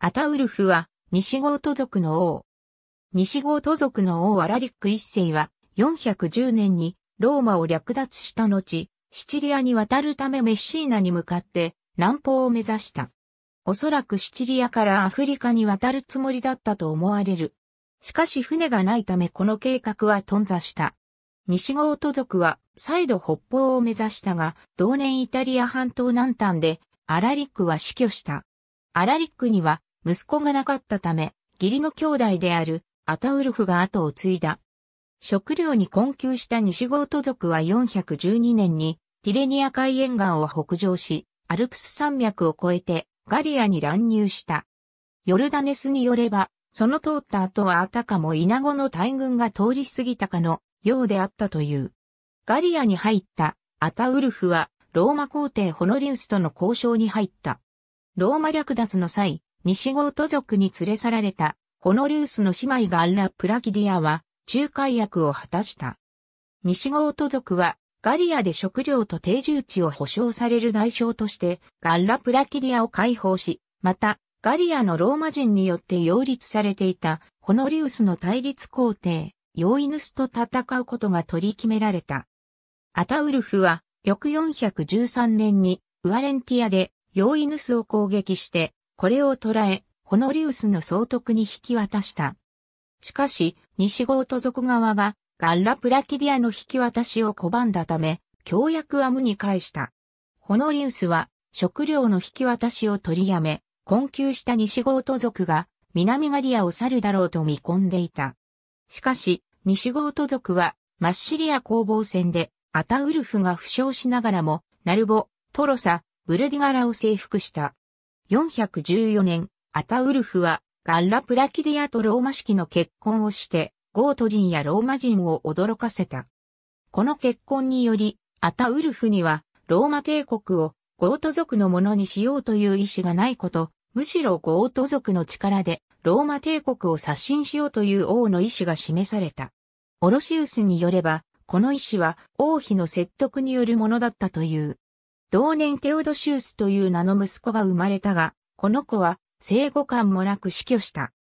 アタウルフは、西ゴート族の王。西ゴート族の王アラリック一世は、410年にローマを略奪した後、シチリアに渡るためメッシーナに向かって南方を目指した。おそらくシチリアからアフリカに渡るつもりだったと思われる。しかし船がないためこの計画は頓挫した。西ゴート族は再度北方を目指したが、同年イタリア半島南端でアラリックは死去した。アラリックには息子がなかったため、義理の兄弟であるアタウルフが後を継いだ。食料に困窮した西ゴート族は412年にティレニア海沿岸を北上し、アルプス山脈を越えてガリアに乱入した。ヨルダネスによれば、その通った後はあたかもイナゴの大群が通り過ぎたかのようであったという。ガリアに入ったアタウルフはローマ皇帝ホノリウスとの交渉に入った。ローマ略奪の際、西郷ー族に連れ去られた、ホノリウスの姉妹がアンラ・プラキディアは、仲介役を果たした。西郷ー族は、ガリアで食料と定住地を保障される代償として、ガンラ・プラキディアを解放し、また、ガリアのローマ人によって擁立されていた、ホノリウスの対立皇帝、ヨイヌスと戦うことが取り決められた。アタウルフは、翌413年に、ウアレンティアで、ヨイヌスを攻撃して、これを捉え、ホノリウスの総督に引き渡した。しかし、西郷ー族側がガンラプラキディアの引き渡しを拒んだため、協約は無に返した。ホノリウスは食料の引き渡しを取りやめ、困窮した西郷ー族が南ガリアを去るだろうと見込んでいた。しかし、西郷ー族はマッシリア攻防戦でアタウルフが負傷しながらも、ナルボ、トロサ、ブルディガラを征服した。414年、アタウルフはガッラプラキディアとローマ式の結婚をして、ゴート人やローマ人を驚かせた。この結婚により、アタウルフには、ローマ帝国をゴート族のものにしようという意志がないこと、むしろゴート族の力でローマ帝国を刷新しようという王の意志が示された。オロシウスによれば、この意志は王妃の説得によるものだったという。同年テオドシウスという名の息子が生まれたが、この子は生後間もなく死去した。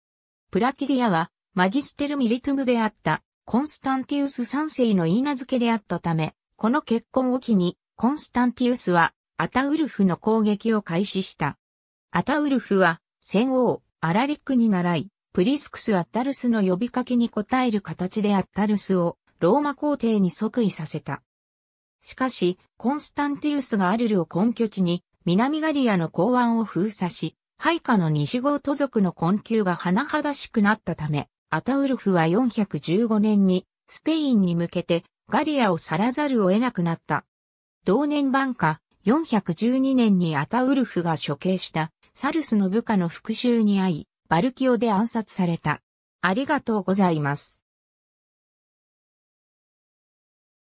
プラキディアはマギステルミリトゥムであったコンスタンティウス3世の言い名付けであったため、この結婚を機にコンスタンティウスはアタウルフの攻撃を開始した。アタウルフは戦王アラリックに習い、プリスクス・アッタルスの呼びかけに応える形でアッタルスをローマ皇帝に即位させた。しかし、コンスタンティウスがアルルを根拠地に、南ガリアの港湾を封鎖し、配下の西郷都族の困窮が甚だしくなったため、アタウルフは415年に、スペインに向けて、ガリアを去らざるを得なくなった。同年晩夏、412年にアタウルフが処刑した、サルスの部下の復讐に遭い、バルキオで暗殺された。ありがとうございます。